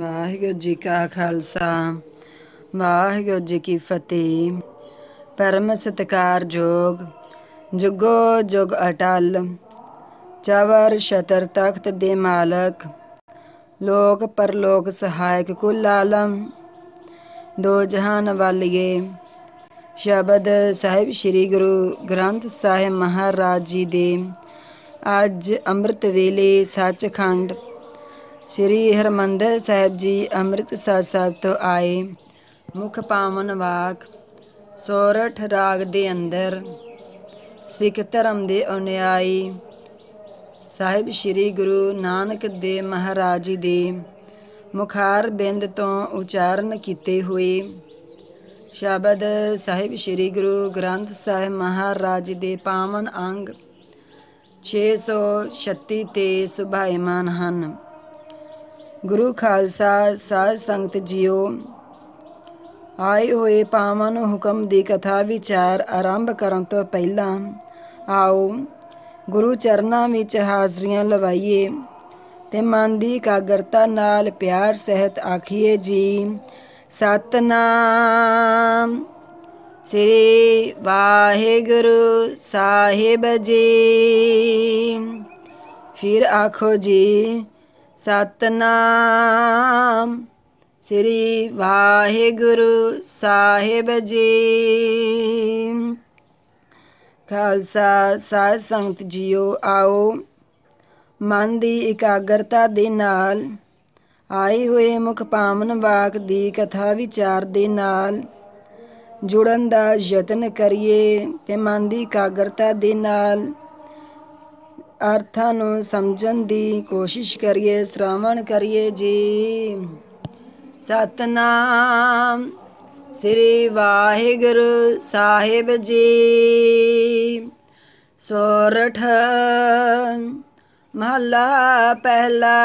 ਵਾਹਿਗੁਰੂ ਜੀ ਕਾ ਖਾਲਸਾ ਵਾਹਿਗੁਰੂ ਜੀ ਕੀ ਫਤਿਹ ਪਰਮ ਸਤਕਾਰ ਜੋਗ ਜੁਗੋ ਜੁਗ ਅਟਲ ਚਵਰ ਸ਼ਤਰ ਤਖਤ ਦੇ ਮਾਲਕ ਲੋਕ ਪਰਲੋਕ ਸਹਾਇਕ ਕੁਲ ਆਲਮ ਦੋ ਜਹਾਨ ਵਾਲੀਏ ਸ਼ਬਦ ਸਾਹਿਬ ਸ੍ਰੀ ਗੁਰੂ ਗ੍ਰੰਥ ਸਾਹਿਬ ਮਹਾਰਾਜ ਜੀ ਦੇ ਅੱਜ ਅੰਮ੍ਰਿਤ ਵੇਲੇ ਸੱਚਖੰਡ ਸ੍ਰੀ ਹਰਮੰਦਰ ਸਾਹਿਬ ਜੀ ਅੰਮ੍ਰਿਤਸਰ ਸਾਹਿਬ ਤੋਂ ਆਏ ਮੁਖ ਪਾਵਨ ਵਾਕ ਸੋਰਠ ਰਾਗ ਦੇ ਅੰਦਰ ਸਿੱਖ ਧਰਮ ਦੇ ਅਨਿਆਈ ਸਾਹਿਬ ਸ੍ਰੀ ਗੁਰੂ ਨਾਨਕ ਦੇ ਮਹਾਰਾਜ ਜੀ ਦੇ ਮੁਖਾਰ ਬਿੰਦ ਤੋਂ ਉਚਾਰਨ ਕੀਤੇ ਹੋਏ ਸ਼ਬਦ ਸਾਹਿਬ ਸ੍ਰੀ ਗੁਰੂ ਗ੍ਰੰਥ ਸਾਹਿਬ ਮਹਾਰਾਜ ਦੇ ਪਾਵਨ ਅੰਗ 636 ਤੇ ਸੁਭਾਇਮਾਨ ਹਨ ਗੁਰੂ ਖਾਲਸਾ ਸਾਧ ਸੰਗਤ ਜੀਓ ਆਏ ਹੋਏ ਪਾਵਨ ਹੁਕਮ ਦੀ ਕਥਾ ਵਿਚਾਰ ਆਰੰਭ ਕਰਨ ਤੋਂ ਪਹਿਲਾਂ ਆਓ ਗੁਰੂ ਚਰਨਾਂ ਵਿੱਚ ਹਾਜ਼ਰੀਆਂ ਲਵਾਈਏ ਤੇ ਮਨ ਦੀ ਇਕਾਗਰਤਾ ਨਾਲ ਪਿਆਰ ਸਹਿਤ ਆਖੀਏ ਜੀ ਸਤਨਾਮ ਸ੍ਰੀ ਵਾਹਿਗੁਰੂ ਸਾਹਿਬ ਜੀ ਫਿਰ ਆਖੋ ਜੀ ਸਤਨਾਮ ਸ੍ਰੀ ਵਾਹਿਗੁਰੂ ਸਾਹਿਬ ਜੀ ਖਾਲਸਾ ਸਾਧ ਸੰਗਤ ਜੀਓ ਆਓ ਮਨ ਦੀ ਇਕਾਗਰਤਾ ਦੇ ਨਾਲ ਆਏ ਹੋਏ ਮੁਖ ਪਾਵਨ ਵਾਕ ਦੀ ਕਥਾ ਵਿਚਾਰ ਦੇ ਨਾਲ ਜੁੜਨ ਦਾ ਯਤਨ ਕਰੀਏ ਤੇ ਮਨ ਦੀ ਇਕਾਗਰਤਾ ਦੇ ਨਾਲ ਅਰਥਾਂ ਨੂੰ ਸਮਝਣ ਦੀ ਕੋਸ਼ਿਸ਼ ਕਰੀਏ ਸ਼੍ਰਵਣ ਕਰੀਏ ਜੀ ਸਤਨਾਮ ਸ੍ਰੀ ਵਾਹਿਗੁਰੂ ਸਾਹਿਬ ਜੀ ਸੋਰਠ ਮਹਲਾ ਪਹਿਲਾ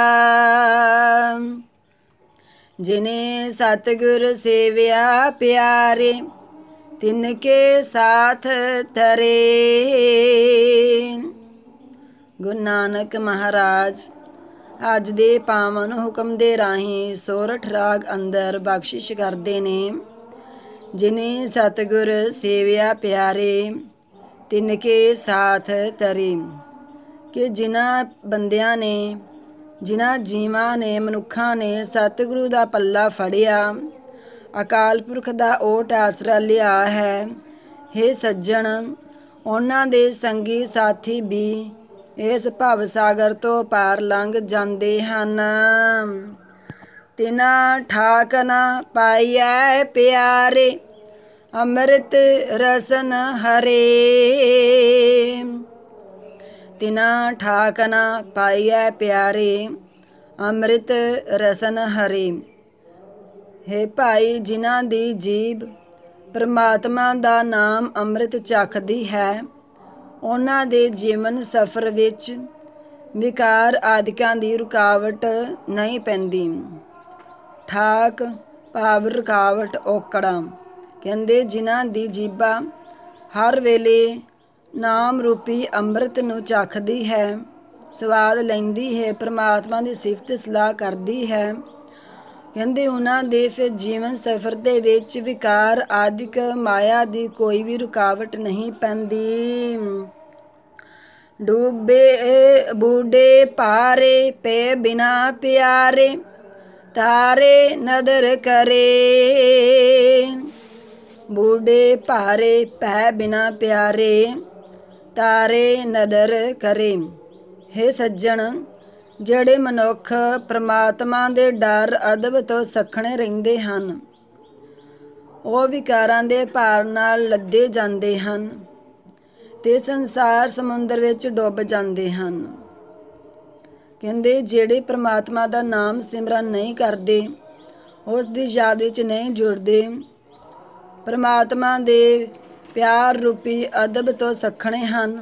ਜਿਨੇ ਸਤਗੁਰ ਸੇਵਿਆ ਪਿਆਰੇ ਤਿਨ ਕੇ ਸਾਥ ਤਰੇ ਗੁਰੂ ਨਾਨਕ ਮਹਾਰਾਜ ਅੱਜ ਦੇ ਪਾਵਨ ਹੁਕਮ ਦੇ ਰਾਹੀਂ ਸੋਰਠ ਰਾਗ ਅੰਦਰ ਬਖਸ਼ਿਸ਼ ਕਰਦੇ ਨੇ ਜਿਨੇ ਸਤਗੁਰ ਸੇਵਿਆ ਪਿਆਰੇ ਤਿੰਨ ਕੇ ਸਾਥ ਤਰੀ ਕਿ ਜਿਨ੍ਹਾਂ ਬੰਦਿਆਂ ਨੇ ਜਿਨ੍ਹਾਂ ਜੀਵਾਂ ਨੇ ਮਨੁੱਖਾਂ ਨੇ ਸਤਿਗੁਰੂ ਦਾ ਪੱਲਾ ਫੜਿਆ ਅਕਾਲ ਪੁਰਖ ਦਾ ਓਟ ਆਸਰਾ ਲਿਆ ਹੈ हे ਸੱਜਣ ਉਹਨਾਂ ਦੇ ਸੰਗੀ ਸਾਥੀ ਵੀ ਇਸ ਭਵ ਸਾਗਰ ਤੋਂ ਪਾਰ ਲੰਘ ਜਾਂਦੇ ਹਨ ਤਿਨਾ ਠਾਕਨਾ ਪਾਈਐ ਪਿਆਰੇ ਅੰਮ੍ਰਿਤ ਰਸਨ ਹਰੇ ਤਿਨਾ ਠਾਕਨਾ ਪਾਈਐ ਪਿਆਰੇ ਅੰਮ੍ਰਿਤ ਰਸਨ ਹਰੇ ਹੈ ਭਾਈ ਜਿਨ੍ਹਾਂ ਦੀ ਜੀਬ ਪਰਮਾਤਮਾ ਦਾ ਨਾਮ ਅੰਮ੍ਰਿਤ ਚੱਖਦੀ ਹੈ ਉਹਨਾਂ ਦੇ ਜੀਵਨ ਸਫਰ ਵਿੱਚ ਵਿਕਾਰ ਆਦਿਕਾਂ ਦੀ ਰੁਕਾਵਟ ਨਹੀਂ ਪੈਂਦੀ ਠਾਕ ਭਾਵ ਰੁਕਾਵਟ ਔਕੜਾਂ ਕਹਿੰਦੇ ਜਿਨ੍ਹਾਂ ਦੀ ਜੀਬਾ ਹਰ ਵੇਲੇ ਨਾਮ ਰੂਪੀ ਅੰਮ੍ਰਿਤ ਨੂੰ ਚਖਦੀ ਹੈ ਸਵਾਦ ਲੈਂਦੀ ਹੈ ਪ੍ਰਮਾਤਮਾ ਦੀ ਸਿਫਤ ਸਲਾਹ ਕਰਦੀ ਹੈ ਕਹਿੰਦੇ ਉਹਨਾਂ ਦੇ ਫਿਰ ਜੀਵਨ ਸਫਰ ਦੇ ਵਿੱਚ ਵਿਕਾਰ ਆਦਿਕ ਮਾਇਆ ਦੀ ਕੋਈ ਵੀ ਰੁਕਾਵਟ ਨਹੀਂ ਪੈਂਦੀ ਡੂਬੇ ਬੂਡੇ ਪਾਰੇ ਪੇ ਬਿਨਾ ਪਿਆਰੇ ਤਾਰੇ ਨਦਰ ਕਰੇ ਬੂਡੇ ਪਾਰੇ ਪੈ ਬਿਨਾ ਪਿਆਰੇ ਤਾਰੇ ਨਦਰ ਕਰੇ ਹੇ ਸੱਜਣ ਜਿਹੜੇ ਮਨੁੱਖ ਪ੍ਰਮਾਤਮਾ ਦੇ ਡਰ ਅਦਬ ਤੋਂ ਸਖਣੇ ਰਹਿੰਦੇ ਹਨ ਉਹ ਵਿਕਾਰਾਂ ਦੇ ਭਾਰ ਨਾਲ ਲੱਦੇ ਜਾਂਦੇ ਹਨ ਤੇ ਸੰਸਾਰ ਸਮੁੰਦਰ ਵਿੱਚ ਡੁੱਬ ਜਾਂਦੇ ਹਨ ਕਹਿੰਦੇ ਜਿਹੜੇ ਪ੍ਰਮਾਤਮਾ ਦਾ ਨਾਮ ਸਿਮਰਨ ਨਹੀਂ ਕਰਦੇ ਉਸ ਦੀ ਯਾਦ ਵਿੱਚ ਨਹੀਂ ਜੁੜਦੇ ਪ੍ਰਮਾਤਮਾ ਦੇ ਪਿਆਰ ਰੂਪੀ ਅਦਬ ਤੋਂ ਸਖਣੇ ਹਨ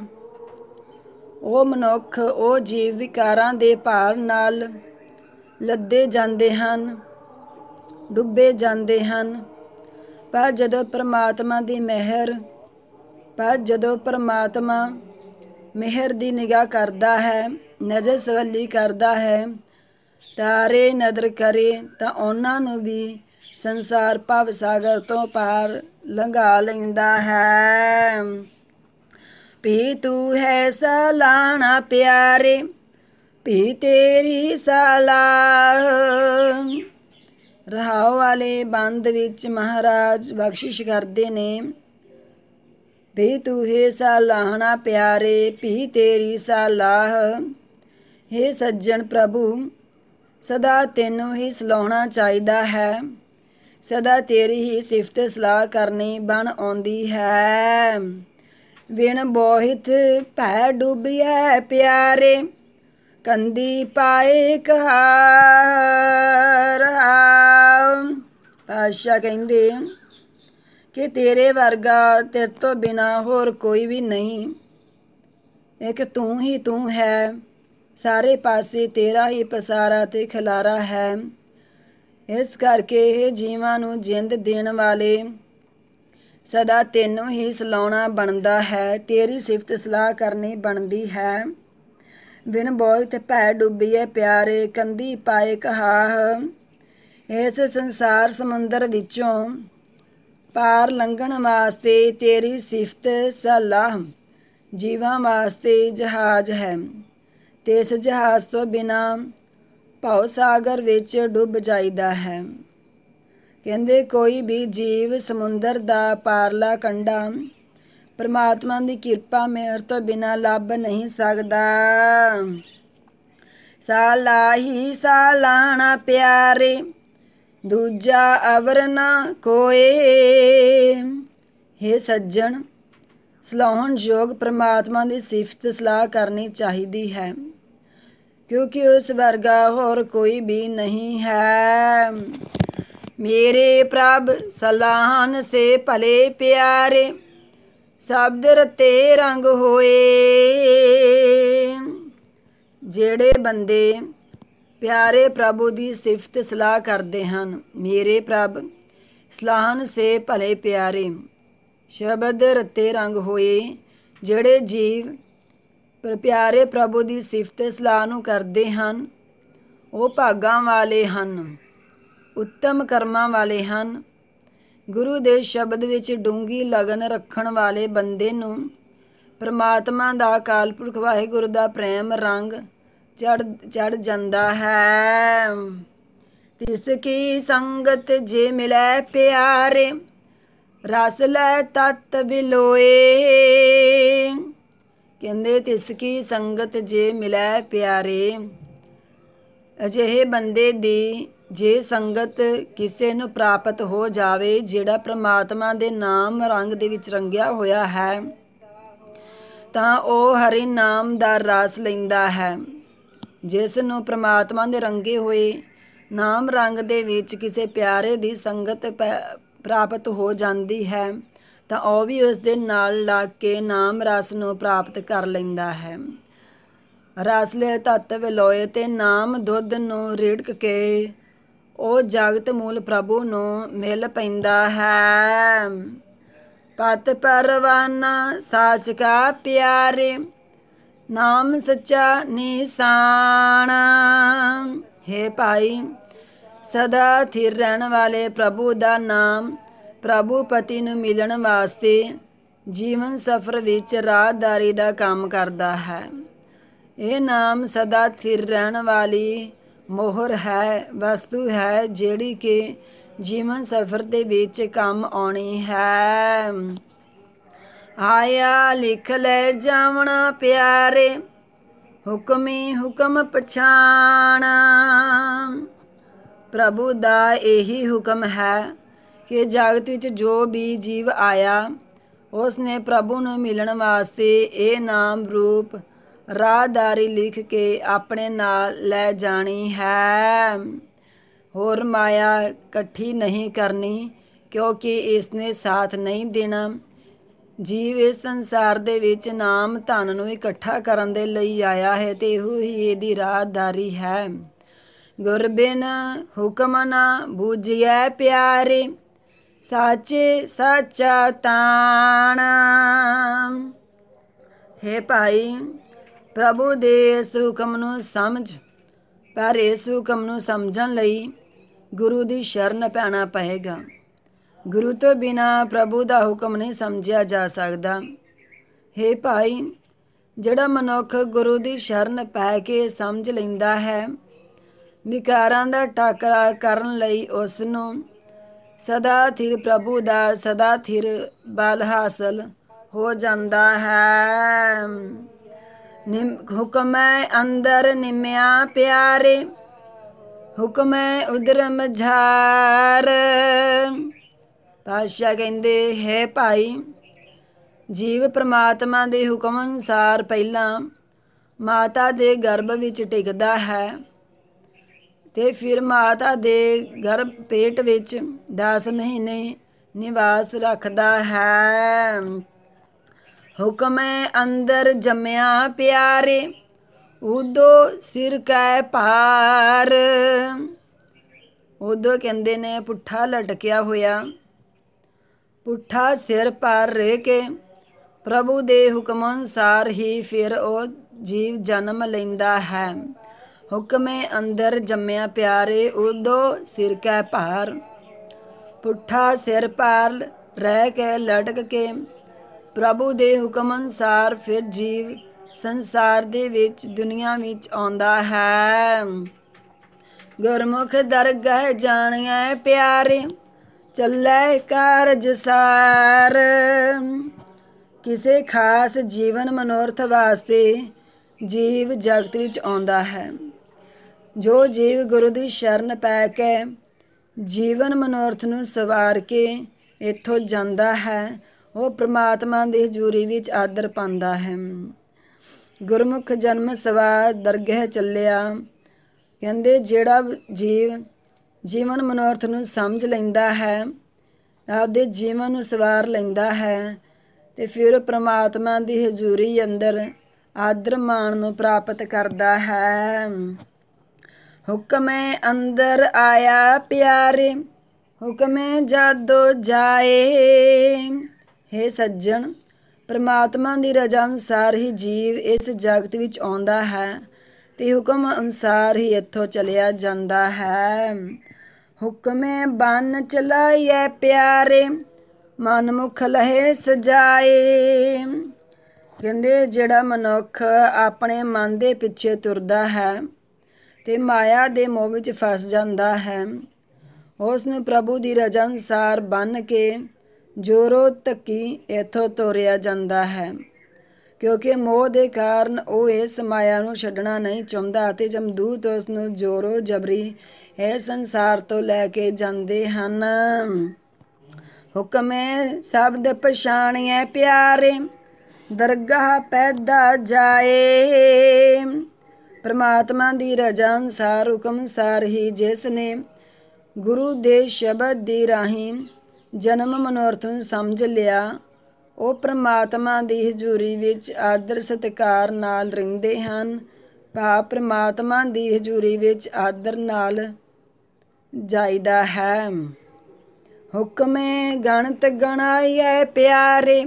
ਉਹ ਮਨੁੱਖ ਉਹ ਜੀਵ ਵਿਕਾਰਾਂ ਦੇ ਭਾਰ ਨਾਲ ਲੱਦੇ ਜਾਂਦੇ ਹਨ ਡੁੱਬੇ ਜਾਂਦੇ ਹਨ ਪਰ ਜਦੋਂ ਪ੍ਰਮਾਤਮਾ ਦੀ ਮਿਹਰ ਪਰ ਜਦੋਂ ਪ੍ਰਮਾਤਮਾ ਮਿਹਰ ਦੀ ਨਿਗਾਹ ਕਰਦਾ ਹੈ ਨਜ਼ਰ ਸਵੱਲੀ ਕਰਦਾ ਹੈ ਤਾਰੇ ਨਦਰ ਕਰੇ ਤਾਂ ਉਹਨਾਂ ਨੂੰ ਵੀ ਸੰਸਾਰ ਭਵ ਸਾਗਰ ਤੋਂ ਪਾਰ ਲੰਘਾ ਲੈਂਦਾ ਹੈ ਪੀ ਤੂੰ ਹੈ ਸਲਾਣਾ ਪਿਆਰੇ ਪੀ ਤੇਰੀ ਸਲਾਹ ਰਹਾਉ ਵਾਲੇ ਬੰਦ ਵਿੱਚ ਮਹਾਰਾਜ ਬਖਸ਼ਿਸ਼ ਕਰਦੇ ਨੇ ਪੀ ਤੂੰ ਹੈ ਸਲਾਣਾ ਪਿਆਰੇ ਪੀ ਤੇਰੀ ਸਲਾਹ हे ਸੱਜਣ ਪ੍ਰਭੂ ਸਦਾ ਤੈਨੂੰ ਹੀ ਸਲਾਉਣਾ ਚਾਹੀਦਾ ਹੈ ਸਦਾ ਤੇਰੀ ਹੀ ਸਿਫਤ ਸਲਾਹ ਕਰਨੀ ਬਣ ਆਉਂਦੀ ਹੈ ਵਿਣ ਬੋਹਿਤ ਭੈ ਡੁੱਬਿਆ ਪਿਆਰੇ ਕੰਦੀ ਪਾਏ ਕਹਾਰ ਪਾਸ਼ਾ ਕਹਿੰਦੇ ਕਿ ਤੇਰੇ ਵਰਗਾ ਤੇਰੇ ਤੋਂ ਬਿਨਾ ਹੋਰ ਕੋਈ ਵੀ ਨਹੀਂ ਇੱਕ ਤੂੰ ਹੀ ਤੂੰ ਹੈ ਸਾਰੇ ਪਾਸੇ ਤੇਰਾ ਹੀ ਪਸਾਰਾ ਤੇ ਖਲਾਰਾ ਹੈ ਇਸ ਕਰਕੇ ਇਹ ਜੀਵਾਂ ਨੂੰ ਜਿੰਦ ਦੇਣ ਵਾਲੇ ਸਦਾ ਤੈਨੂੰ ਹੀ ਸਲਾਉਣਾ ਬਣਦਾ ਹੈ ਤੇਰੀ ਸਿਫਤ ਸਲਾਹ ਕਰਨੀ ਬਣਦੀ ਹੈ ਬਿਨ ਬੋਇਤ ਭੈ ਡੁੱਬੀਏ ਪਿਆਰੇ ਕੰਦੀ ਪਾਏ ਕਹਾਹ ਇਸ ਸੰਸਾਰ ਸਮੁੰਦਰ ਵਿੱਚੋਂ ਪਾਰ ਲੰਘਣ ਵਾਸਤੇ ਤੇਰੀ ਸਿਫਤ ਸਲਾਹ ਜੀਵਾਂ ਵਾਸਤੇ ਜਹਾਜ਼ ਹੈ ਤੇ ਇਸ ਜਹਾਜ਼ ਤੋਂ ਬਿਨਾ ਭਉ ਸਾਗਰ ਵਿੱਚ ਡੁੱਬ ਜਾਈਦਾ ਹੈ ਕਹਿੰਦੇ ਕੋਈ ਵੀ ਜੀਵ ਸਮੁੰਦਰ ਦਾ ਪਾਰਲਾ ਕੰਡਾ ਪਰਮਾਤਮਾ ਦੀ ਕਿਰਪਾ ਮਿਹਰ ਤੋਂ ਬਿਨਾ ਲੱਭ ਨਹੀਂ ਸਕਦਾ ਸਾਲਾਹੀ ਸਾਲਾਣਾ ਪਿਆਰੇ ਦੂਜਾ ਅਵਰ ਨਾ ਕੋਏ हे ਸੱਜਣ ਸਲਾਹਣ ਯੋਗ ਪ੍ਰਮਾਤਮਾ ਦੀ ਸਿਫਤ ਸਲਾਹ ਕਰਨੀ ਚਾਹੀਦੀ ਹੈ ਕਿਉਂਕਿ ਉਸ ਵਰਗਾ ਹੋਰ ਕੋਈ ਵੀ ਨਹੀਂ ਹੈ ਮੇਰੇ ਪ੍ਰਭ ਸਲਾਹਨ ਸੇ ਭਲੇ ਪਿਆਰੇ ਸ਼ਬਦ ਰਤੇ ਰੰਗ ਹੋਏ ਜਿਹੜੇ ਬੰਦੇ ਪਿਆਰੇ ਪ੍ਰਭੂ ਦੀ ਸਿਫਤ ਸਲਾਹ ਕਰਦੇ ਹਨ ਮੇਰੇ ਪ੍ਰਭ ਸਲਾਹਨ ਸੇ ਭਲੇ ਪਿਆਰੇ ਸ਼ਬਦ ਰਤੇ ਰੰਗ ਹੋਏ ਜਿਹੜੇ ਜੀਵ ਪਰ ਪਿਆਰੇ ਪ੍ਰਭੂ ਦੀ ਸਿਫਤ ਸਲਾਹ ਨੂੰ ਕਰਦੇ ਹਨ ਉਹ ਭਾਗਾਂ ਵਾਲੇ ਹਨ ਉੱਤਮ ਕਰਮਾਂ ਵਾਲੇ ਹਨ ਗੁਰੂ ਦੇ ਸ਼ਬਦ ਵਿੱਚ ਡੂੰਗੀ ਲਗਨ ਰੱਖਣ ਵਾਲੇ ਬੰਦੇ ਨੂੰ ਪ੍ਰਮਾਤਮਾ ਦਾ ਅਕਾਲ ਪੁਰਖ ਵਾਹਿਗੁਰੂ ਦਾ ਪ੍ਰੇਮ ਰੰਗ ਚੜ ਚੜ ਜਾਂਦਾ ਹੈ ਤਿਸ ਕੀ ਸੰਗਤ ਜੇ ਮਿਲੈ ਪਿਆਰੇ ਰਸ ਲੈ ਤਤ ਬਿਲੋਏ ਕਹਿੰਦੇ ਤਿਸ ਕੀ ਸੰਗਤ ਜੇ ਮਿਲੈ ਪਿਆਰੇ ਅਜਿਹੇ ਬੰਦੇ ਦੀ ਜੇ ਸੰਗਤ ਕਿਸੇ ਨੂੰ ਪ੍ਰਾਪਤ ਹੋ ਜਾਵੇ ਜਿਹੜਾ ਪ੍ਰਮਾਤਮਾ ਦੇ ਨਾਮ ਰੰਗ ਦੇ ਵਿੱਚ ਰੰਗਿਆ ਹੋਇਆ ਹੈ ਤਾਂ ਉਹ ਹਰੀ ਨਾਮ ਦਾ ਰਸ ਲੈਂਦਾ ਹੈ ਜਿਸ ਨੂੰ ਪ੍ਰਮਾਤਮਾ ਦੇ ਰੰਗੇ ਹੋਏ ਨਾਮ ਰੰਗ ਦੇ ਵਿੱਚ ਕਿਸੇ ਪਿਆਰੇ ਦੀ ਸੰਗਤ ਪ੍ਰਾਪਤ ਹੋ ਜਾਂਦੀ ਹੈ ਤਾਂ ਉਹ ਵੀ ਉਸ ਦੇ ਨਾਲ ਲੱਗ ਕੇ ਨਾਮ ਰਸ ਨੂੰ ਪ੍ਰਾਪਤ ਕਰ ਲੈਂਦਾ ਹੈ ਰਸ ਲੈ ਲੋਏ ਵਿਲੋਏ ਤੇ ਨਾਮ ਦੁੱਧ ਨੂੰ ਰੇੜਕ ਕੇ ਉਹ ਜਗਤ ਮੂਲ ਪ੍ਰਭੂ ਨੂੰ ਮਿਲ ਪੈਂਦਾ ਹੈ ਪਤ ਪਰਵਾਨਾ ਸਾਚ ਕਾ ਪਿਆਰੇ ਨਾਮ ਸੱਚਾ ਨਿਸ਼ਾਨ ਹੈ ਭਾਈ ਸਦਾ ਥਿਰ ਰਹਿਣ ਵਾਲੇ ਪ੍ਰਭੂ ਦਾ ਨਾਮ ਪ੍ਰਭੂ ਪਤੀ ਨੂੰ ਮਿਲਣ ਵਾਸਤੇ ਜੀਵਨ ਸਫਰ ਵਿੱਚ ਰਾਹਦਾਰੀ ਦਾ ਕੰਮ ਕਰਦਾ ਹੈ ਇਹ ਨਾਮ ਸਦਾ ਥਿਰ ਰਹਿਣ ਵਾਲੀ ਮੋਹਰ ਹੈ ਵਸਤੂ ਹੈ ਜਿਹੜੀ ਕਿ ਜੀਵਨ ਸਫਰ ਦੇ ਵਿੱਚ ਕੰਮ ਆਉਣੀ ਹੈ ਆਇਆ ਲਿਖ ਲੈ ਜਾਵਣਾ ਪਿਆਰੇ ਹੁਕਮੀ ਹੁਕਮ ਪਛਾਣਾ ਪ੍ਰਭੂ ਦਾ ਇਹੀ ਹੁਕਮ ਹੈ ਕਿ ਜਗਤ ਵਿੱਚ ਜੋ ਵੀ ਜੀਵ ਆਇਆ ਉਸ ਨੇ ਪ੍ਰਭੂ ਨੂੰ ਮਿਲਣ ਵਾਸਤੇ ਇਹ ਨਾਮ ਰੂਪ ਰਾਹਦਾਰੀ ਲਿਖ ਕੇ ਆਪਣੇ ਨਾਲ ਲੈ ਜਾਣੀ ਹੈ ਹੋਰ ਮਾਇਆ ਇਕੱਠੀ ਨਹੀਂ ਕਰਨੀ ਕਿਉਂਕਿ ਇਸ ਨੇ ਸਾਥ ਨਹੀਂ ਦੇਣਾ ਜੀਵ ਇਸ ਸੰਸਾਰ ਦੇ ਵਿੱਚ ਨਾਮ ਧਨ ਨੂੰ ਇਕੱਠਾ ਕਰਨ ਦੇ ਲਈ ਆਇਆ ਹੈ ਤੇ ਇਹੋ ਹੀ ਇਹਦੀ ਰਾਹਦਾਰੀ ਹੈ ਗੁਰ ਬਿਨ ਹੁਕਮ ਨਾ ਬੂਝਿਐ ਪਿਆਰੇ ਸਾਚੇ ਸੱਚਾ ਤਾਣਾ ਹੈ ਭਾਈ ਪ੍ਰਭੂ ਦੇ ਇਸ ਹੁਕਮ ਨੂੰ ਸਮਝ ਪਰ ਇਸ ਹੁਕਮ ਨੂੰ ਸਮਝਣ ਲਈ ਗੁਰੂ ਦੀ ਸ਼ਰਨ ਪੈਣਾ ਪਏਗਾ ਗੁਰੂ ਤੋਂ ਬਿਨਾ ਪ੍ਰਭੂ ਦਾ ਹੁਕਮ ਨਹੀਂ ਸਮਝਿਆ ਜਾ ਸਕਦਾ ਹੈ ਭਾਈ ਜਿਹੜਾ ਮਨੁੱਖ ਗੁਰੂ ਦੀ ਸ਼ਰਨ ਪੈ ਕੇ ਸਮਝ ਲੈਂਦਾ ਹੈ ਵਿਕਾਰਾਂ ਦਾ ਟਕਰਾ ਕਰਨ ਲਈ ਉਸ ਨੂੰ ਸਦਾ ਥਿਰ ਪ੍ਰਭੂ ਦਾ ਸਦਾ ਥਿਰ ਬਲ ਹਾਸਲ ਹੋ ਜਾਂਦਾ ਹੈ ਨਿਮ ਹੁਕਮੈ ਅੰਦਰ ਨਿਮਿਆ ਪਿਆਰੇ ਹੁਕਮੈ ਉਦਰ ਮਝਾਰ ਪਾਸ਼ਾ ਕਹਿੰਦੇ ਹੈ ਭਾਈ ਜੀਵ ਪ੍ਰਮਾਤਮਾ ਦੇ ਹੁਕਮ ਅਨੁਸਾਰ ਪਹਿਲਾਂ ਮਾਤਾ ਦੇ ਗਰਭ ਵਿੱਚ ਟਿਕਦਾ ਹੈ ਤੇ ਫਿਰ ਮਾਤਾ ਦੇ ਗਰਭ ਪੇਟ ਵਿੱਚ 10 ਮਹੀਨੇ ਨਿਵਾਸ ਰੱਖਦਾ ਹੈ ਹੁਕਮੇ ਅੰਦਰ ਜੰਮਿਆ ਪਿਆਰੇ ਉਦੋ ਸਿਰ ਕੈ ਭਾਰ ਉਦੋ ਕਹਿੰਦੇ ਨੇ ਪੁੱਠਾ ਲਟਕਿਆ ਹੋਇਆ ਪੁੱਠਾ ਸਿਰ ਪਰ ਰਹਿ ਕੇ ਪ੍ਰਭੂ ਦੇ ਹੁਕਮ ਅਨਸਾਰ ਹੀ ਫਿਰ ਉਹ ਜੀਵ ਜਨਮ ਲੈਂਦਾ ਹੈ ਹੁਕਮੇ ਅੰਦਰ ਜੰਮਿਆ ਪਿਆਰੇ ਉਦੋ ਸਿਰ ਕੈ ਭਾਰ ਪੁੱਠਾ ਸਿਰ ਪਰ ਰਹਿ ਕੇ ਲਟਕ ਕੇ ਪ੍ਰਭੂ ਦੇ ਹੁਕਮ ਅਨਸਾਰ ਫਿਰ ਜੀਵ ਸੰਸਾਰ ਦੇ ਵਿੱਚ ਦੁਨੀਆ ਵਿੱਚ ਆਉਂਦਾ ਹੈ ਗੁਰਮੁਖ ਦਰਗਹ ਜਾਣਿਆ ਪਿਆਰੇ ਚੱਲੇ ਕਾਰਜ ਸਾਰ ਕਿਸੇ ਖਾਸ ਜੀਵਨ ਮਨੋਰਥ ਵਾਸਤੇ ਜੀਵ ਜਗਤ ਵਿੱਚ ਆਉਂਦਾ ਹੈ ਜੋ ਜੀਵ ਗੁਰੂ ਦੀ ਸ਼ਰਨ ਪੈ ਕੇ ਜੀਵਨ ਮਨੋਰਥ ਨੂੰ ਸਵਾਰ ਕੇ ਇੱਥੋਂ ਜਾਂਦਾ ਹੈ ਉਹ ਪ੍ਰਮਾਤਮਾ ਦੀ ਹਜ਼ੂਰੀ ਵਿੱਚ ਆਦਰ ਪਾਉਂਦਾ ਹੈ ਗੁਰਮੁਖ ਜਨਮ ਸਵਾ ਦਰਗਹਿ ਚੱਲਿਆ ਕਹਿੰਦੇ ਜਿਹੜਾ ਜੀਵ ਜੀਵਨ ਮਨੋਰਥ ਨੂੰ ਸਮਝ ਲੈਂਦਾ ਹੈ ਆਪਦੇ ਜੀਵਨ ਨੂੰ ਸਵਾਰ ਲੈਂਦਾ ਹੈ ਤੇ ਫਿਰ ਪ੍ਰਮਾਤਮਾ ਦੀ ਹਜ਼ੂਰੀ ਅੰਦਰ ਆਦਰ ਮਾਣ ਨੂੰ ਪ੍ਰਾਪਤ ਕਰਦਾ ਹੈ ਹੁਕਮੇ ਅੰਦਰ ਆਇਆ ਪਿਆਰੇ ਹੁਕਮੇ ਜਾਦੋ ਜਾਏ हे ਸੱਜਣ ਪ੍ਰਮਾਤਮਾ ਦੀ ਰਜ਼ਾ ਅਨੁਸਾਰ ਹੀ ਜੀਵ ਇਸ ਜਗਤ ਵਿੱਚ ਆਉਂਦਾ ਹੈ ਤੇ ਹੁਕਮ ਅਨੁਸਾਰ ਹੀ ਇੱਥੋਂ ਚਲਿਆ ਜਾਂਦਾ ਹੈ ਹੁਕਮੇ ਬੰਨ ਚਲਾਈਐ ਪਿਆਰੇ ਮਨ ਮੁਖ ਲਹੇ ਸਜਾਏ ਕਹਿੰਦੇ ਜਿਹੜਾ ਮਨੁੱਖ ਆਪਣੇ ਮਨ ਦੇ ਪਿੱਛੇ ਤੁਰਦਾ ਹੈ ਤੇ ਮਾਇਆ ਦੇ ਮੋਹ ਵਿੱਚ ਫਸ ਜਾਂਦਾ ਹੈ ਉਸ ਨੂੰ ਪ੍ਰਭੂ ਦੀ ਰਜ਼ਾ ਅਨੁਸਾਰ ਬਨ ਕੇ ਜੋਰੋ ਧੱਕੀ ਇਥੋਂ ਤੋਰਿਆ ਜਾਂਦਾ ਹੈ ਕਿਉਂਕਿ ਮੋਹ ਦੇ ਕਾਰਨ ਉਹ ਇਸ ਮਾਇਆ ਨੂੰ ਛੱਡਣਾ ਨਹੀਂ ਚਾਹੁੰਦਾ ਅਤੇ ਜਮਦੂਤ ਉਸ ਨੂੰ ਜ਼ੋਰੋ ਜਬਰੀ ਇਹ ਸੰਸਾਰ ਤੋਂ ਲੈ ਕੇ ਜਾਂਦੇ ਹਨ ਹੁਕਮੇ ਸ਼ਬਦ ਪਛਾਣਿਆ ਪਿਆਰੇ ਦਰਗਾਹ ਪੈਦਾ ਜਾਏ ਪ੍ਰਮਾਤਮਾ ਦੀ ਰਜਾ ਅਨਸਾਰ ਹੁਕਮ ਸਾਰ ਹੀ ਜਿਸ ਨੇ ਗੁਰੂ ਦੇ ਸ਼ਬਦ ਦੀ ਰਾਹੀਂ ਜਨਮ ਮਨੋਰਥ ਨੂੰ ਸਮਝ ਲਿਆ ਉਹ ਪ੍ਰਮਾਤਮਾ ਦੀ ਹਜ਼ੂਰੀ ਵਿੱਚ ਆਦਰ ਸਤਿਕਾਰ ਨਾਲ ਰਹਿੰਦੇ ਹਨ ਭਾ ਪ੍ਰਮਾਤਮਾ ਦੀ ਹਜ਼ੂਰੀ ਵਿੱਚ ਆਦਰ ਨਾਲ ਜਾਇਦਾ ਹੈ ਹੁਕਮੇ ਗਣਤ ਗਣਾਈਐ ਪਿਆਰੇ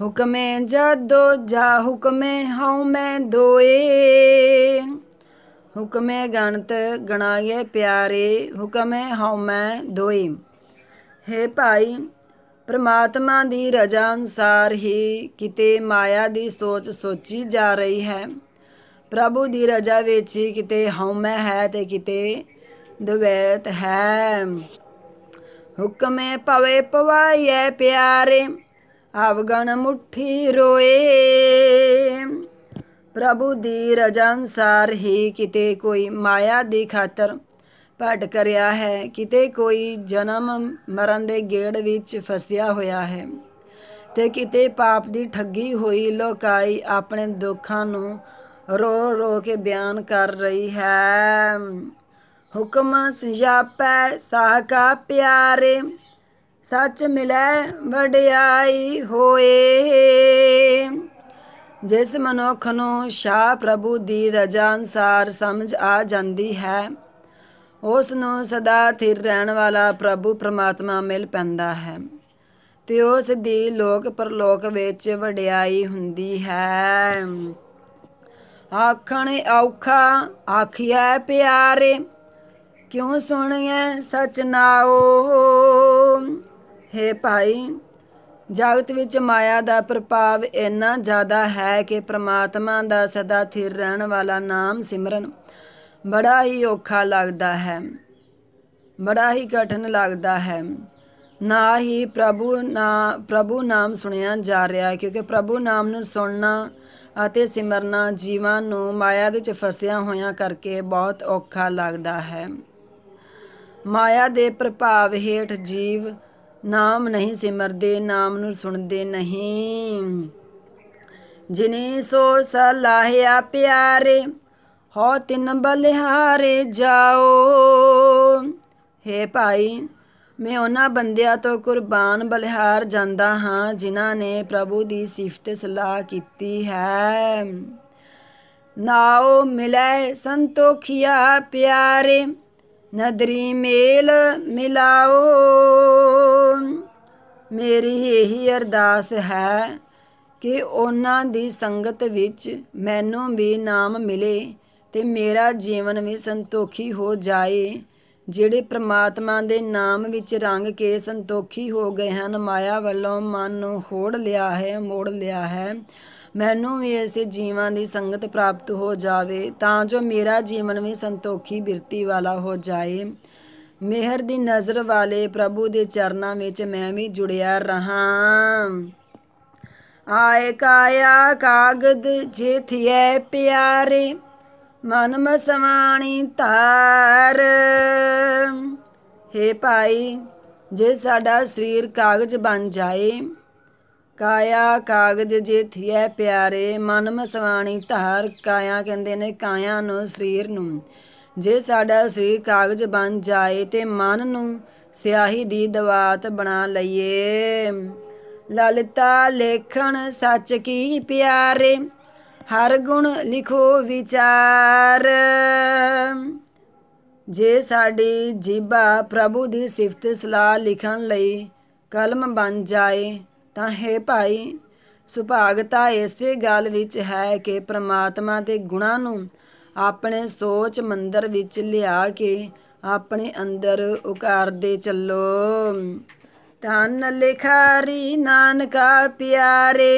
ਹੁਕਮੇ ਜਦੋ ਜਾ ਹੁਕਮੇ ਹਉ ਮੈਂ ਦੋਏ ਹੁਕਮੇ ਗਣਤ ਗਣਾਈਏ ਪਿਆਰੇ ਹੁਕਮੇ ਹਉ ਮੈਂ ਦੋਏ हे भाई परमात्मा की रजा अनुसार ही किते माया की सोच सोची जा रही है प्रभु की रजा बेच ही कि हौम है तो कि दवैत है हुक्मे पवे पवाइए प्यारे अवगण मुठी रोए प्रभु की रजा अनुसार ही कि कोई माया की खातर ਭਟਕ ਰਿਹਾ ਹੈ ਕਿਤੇ ਕੋਈ ਜਨਮ ਮਰਨ ਦੇ ਗੇੜ ਵਿੱਚ ਫਸਿਆ ਹੋਇਆ ਹੈ ਤੇ ਕਿਤੇ ਪਾਪ ਦੀ ਠੱਗੀ ਹੋਈ ਲੋਕਾਈ ਆਪਣੇ ਦੁੱਖਾਂ ਨੂੰ ਰੋ ਰੋ ਕੇ ਬਿਆਨ ਕਰ ਰਹੀ ਹੈ ਹੁਕਮ ਸਿਆਪੈ ਸਾਹ ਕਾ ਪਿਆਰੇ ਸੱਚ ਮਿਲੈ ਵਡਿਆਈ ਹੋਏ ਜਿਸ ਮਨੁੱਖ ਨੂੰ ਸ਼ਾ ਪ੍ਰਭੂ ਦੀ ਰਜਾ ਅਨਸਾਰ ਸਮਝ ਆ ਜਾਂਦੀ ਹੈ ਉਸ ਨੂੰ ਸਦਾ ਥਿਰ ਰਹਿਣ ਵਾਲਾ ਪ੍ਰਭੂ ਪ੍ਰਮਾਤਮਾ ਮਿਲ ਪੈਂਦਾ ਹੈ ਤੇ ਉਸ ਦੀ ਲੋਕ ਪਰਲੋਕ ਵਿੱਚ ਵਡਿਆਈ ਹੁੰਦੀ ਹੈ ਆਖਣ ਔਖਾ ਆਖਿਆ ਪਿਆਰੇ ਕਿਉਂ ਸੁਣਿਆ ਸਚ ਨਾਓ ਹੈ ਭਾਈ ਜਗਤ ਵਿੱਚ ਮਾਇਆ ਦਾ ਪ੍ਰਭਾਵ ਇੰਨਾ ਜ਼ਿਆਦਾ ਹੈ ਕਿ ਪ੍ਰਮਾਤਮਾ ਦਾ ਸਦਾ ਥਿਰ ਰਹਿਣ ਵਾਲਾ ਨਾਮ ਸਿਮਰਨ ਬੜਾ ਹੀ ਔਖਾ ਲੱਗਦਾ ਹੈ ਬੜਾ ਹੀ ਕਠਨ ਲੱਗਦਾ ਹੈ ਨਾ ਹੀ ਪ੍ਰਭੂ ਨਾ ਪ੍ਰਭੂ ਨਾਮ ਸੁਣਿਆ ਜਾ ਰਿਹਾ ਹੈ ਕਿਉਂਕਿ ਪ੍ਰਭੂ ਨਾਮ ਨੂੰ ਸੁਣਨਾ ਅਤੇ ਸਿਮਰਨਾ ਜੀਵਾਂ ਨੂੰ ਮਾਇਆ ਦੇ ਵਿੱਚ ਫਸਿਆ ਹੋਇਆ ਕਰਕੇ ਬਹੁਤ ਔਖਾ ਲੱਗਦਾ ਹੈ ਮਾਇਆ ਦੇ ਪ੍ਰਭਾਵ ਹੇਠ ਜੀਵ ਨਾਮ ਨਹੀਂ ਸਿਮਰਦੇ ਨਾਮ ਨੂੰ ਸੁਣਦੇ ਨਹੀਂ ਜਿਨੇ ਸੋ ਸਲਾਹਿਆ ਪਿਆਰੇ ਹੋ ਤਿੰਨ ਬਲਿਹਾਰੇ ਜਾਓ हे ਭਾਈ ਮੈਂ ਉਹਨਾਂ ਬੰਦਿਆਂ ਤੋਂ ਕੁਰਬਾਨ ਬਲਿਹਾਰ ਜਾਂਦਾ ਹਾਂ ਜਿਨ੍ਹਾਂ ਨੇ ਪ੍ਰਭੂ ਦੀ ਸਿਫਤ ਸਲਾਹ ਕੀਤੀ ਹੈ ਨਾਉ ਮਿਲੇ ਸੰਤੋਖਿਆ ਪਿਆਰੇ ਨਦਰੀ ਮੇਲ ਮਿਲਾਓ ਮੇਰੀ ਇਹੀ ਅਰਦਾਸ ਹੈ ਕਿ ਉਹਨਾਂ ਦੀ ਸੰਗਤ ਵਿੱਚ ਮੈਨੂੰ ਵੀ ਨਾਮ ਮਿਲੇ ਤੇ ਮੇਰਾ ਜੀਵਨ ਵੀ ਸੰਤੋਖੀ ਹੋ ਜਾਏ ਜਿਹੜੇ ਪ੍ਰਮਾਤਮਾ ਦੇ ਨਾਮ ਵਿੱਚ ਰੰਗ ਕੇ ਸੰਤੋਖੀ ਹੋ ਗਏ ਹਨ ਮਾਇਆ ਵੱਲੋਂ ਮਨ ਨੂੰ ਹੋੜ ਲਿਆ ਹੈ ਮੋੜ ਲਿਆ ਹੈ ਮੈਨੂੰ ਵੀ ਐਸੇ ਜੀਵਾਂ ਦੀ ਸੰਗਤ ਪ੍ਰਾਪਤ ਹੋ ਜਾਵੇ ਤਾਂ ਜੋ ਮੇਰਾ ਜੀਵਨ ਵੀ ਸੰਤੋਖੀ ਬਿਰਤੀ ਵਾਲਾ ਹੋ ਜਾਏ ਮਿਹਰ ਦੀ ਨਜ਼ਰ ਵਾਲੇ ਪ੍ਰਭੂ ਦੇ ਚਰਨਾਂ ਵਿੱਚ ਮੈਂ ਵੀ ਜੁੜਿਆ ਰਹਾ ਆਏ ਕਾਇਆ ਕਾਗਦ ਥੀਏ ਪਿਆਰੇ ਮਨ ਮਸਵਾਣੀ ਧਾਰ हे ਭਾਈ ਜੇ ਸਾਡਾ ਸਰੀਰ ਕਾਗਜ਼ ਬਣ ਜਾਏ ਕਾਇਆ ਕਾਗਜ਼ ਜੇ ਥਿਐ ਪਿਆਰੇ ਮਨ ਮਸਵਾਣੀ ਧਾਰ ਕਾਇਆ ਕਹਿੰਦੇ ਨੇ ਕਾਇਆ ਨੂੰ ਸਰੀਰ ਨੂੰ ਜੇ ਸਾਡਾ ਸਰੀਰ ਕਾਗਜ਼ ਬਣ ਜਾਏ ਤੇ ਮਨ ਨੂੰ ਸਿਆਹੀ ਦੀ ਦਵਾਤ ਬਣਾ ਲਈਏ ਲਲਤਾ ਲੇਖਣ ਸੱਚ ਕੀ ਪਿਆਰੇ ਹਰ ਗੁਣ ਲਿਖੋ ਵਿਚਾਰ ਜੇ ਸਾਡੀ ਜੀਬਾ ਪ੍ਰਭੂ ਦੀ ਸਿਫਤ ਸਲਾਹ ਲਿਖਣ ਲਈ ਕਲਮ ਬਣ ਜਾਏ ਤਾਂ ਹੈ ਭਾਈ ਸੁਭਾਗਤਾ ਇਸੇ ਗੱਲ ਵਿੱਚ ਹੈ ਕਿ ਪ੍ਰਮਾਤਮਾ ਦੇ ਗੁਣਾਂ ਨੂੰ ਆਪਣੇ ਸੋਚ ਮੰਦਰ ਵਿੱਚ ਲਿਆ ਕੇ ਆਪਣੇ ਅੰਦਰ ਉਕਾਰਦੇ ਚੱਲੋ ਧਨ ਲਿਖਾਰੀ ਨਾਨਕਾ ਪਿਆਰੇ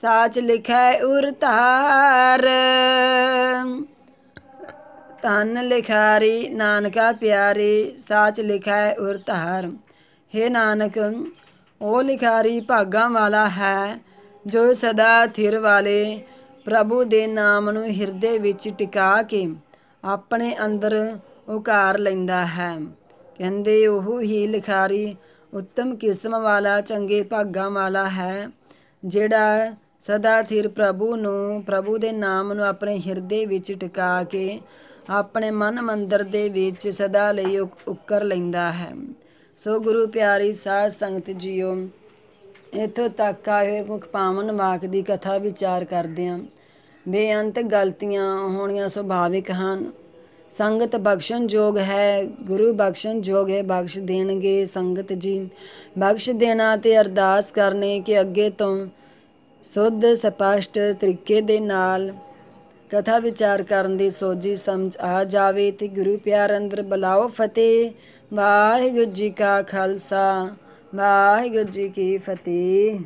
ਸਾਚ ਲਿਖੈ ਉਰ ਧਾਰ ਲਿਖਾਰੀ ਨਾਨਕਾ ਪਿਆਰੀ ਸਾਚ ਲਿਖੈ ਉਰ ਧਾਰ ਨਾਨਕ ਉਹ ਲਿਖਾਰੀ ਭਾਗਾ ਵਾਲਾ ਹੈ ਜੋ ਸਦਾ ਥਿਰ ਵਾਲੇ ਪ੍ਰਭੂ ਦੇ ਨਾਮ ਨੂੰ ਹਿਰਦੇ ਵਿੱਚ ਟਿਕਾ ਕੇ ਆਪਣੇ ਅੰਦਰ ਉਕਾਰ ਲੈਂਦਾ ਹੈ ਕਹਿੰਦੇ ਉਹ ਹੀ ਲਿਖਾਰੀ ਉੱਤਮ ਕਿਸਮ ਵਾਲਾ ਚੰਗੇ ਭਾਗਾ ਵਾਲਾ ਹੈ ਜਿਹੜਾ ਸਦਾ ਥਿਰ ਪ੍ਰਭੂ ਨੂੰ ਪ੍ਰਭੂ ਦੇ ਨਾਮ ਨੂੰ ਆਪਣੇ ਹਿਰਦੇ ਵਿੱਚ ਟਿਕਾ ਕੇ ਆਪਣੇ ਮਨ ਮੰਦਰ ਦੇ ਵਿੱਚ ਸਦਾ ਲਈ ਉੱਕਰ ਲੈਂਦਾ ਹੈ ਸੋ ਗੁਰੂ ਪਿਆਰੀ ਸਾਧ ਸੰਗਤ ਜੀਓ ਇਥੋਂ ਤੱਕ ਆਏ ਮੁਖ ਪਾਵਨ ਵਾਕ ਦੀ ਕਥਾ ਵਿਚਾਰ ਕਰਦੇ ਹਾਂ ਬੇਅੰਤ ਗਲਤੀਆਂ ਹੋਣੀਆਂ ਸੁਭਾਵਿਕ ਹਨ ਸੰਗਤ ਬਖਸ਼ਣ ਜੋਗ ਹੈ ਗੁਰੂ ਬਖਸ਼ਣ ਜੋਗ ਹੈ ਬਖਸ਼ ਦੇਣਗੇ ਸੰਗਤ ਜੀ ਬਖਸ਼ ਦੇਣਾ ਤੇ ਅਰਦਾਸ ਕਰਨੇ ਕਿ ਅੱਗੇ ਤੋਂ ਸ਼ੁੱਧ ਸਪਸ਼ਟ ਤਰੀਕੇ ਦੇ ਨਾਲ ਕਥਾ ਵਿਚਾਰ ਕਰਨ ਦੀ ਸੋਝੀ ਸਮਝ ਆ ਜਾਵੇ ਤੇ ਗੁਰੂ ਪਿਆਰ ਅੰਦਰ ਬਲਾਓ ਫਤਿਹ ਵਾਹਿਗੁਰੂ ਜੀ ਕਾ ਖਾਲਸਾ ਵਾਹਿਗੁਰੂ ਜੀ ਕੀ ਫਤਿਹ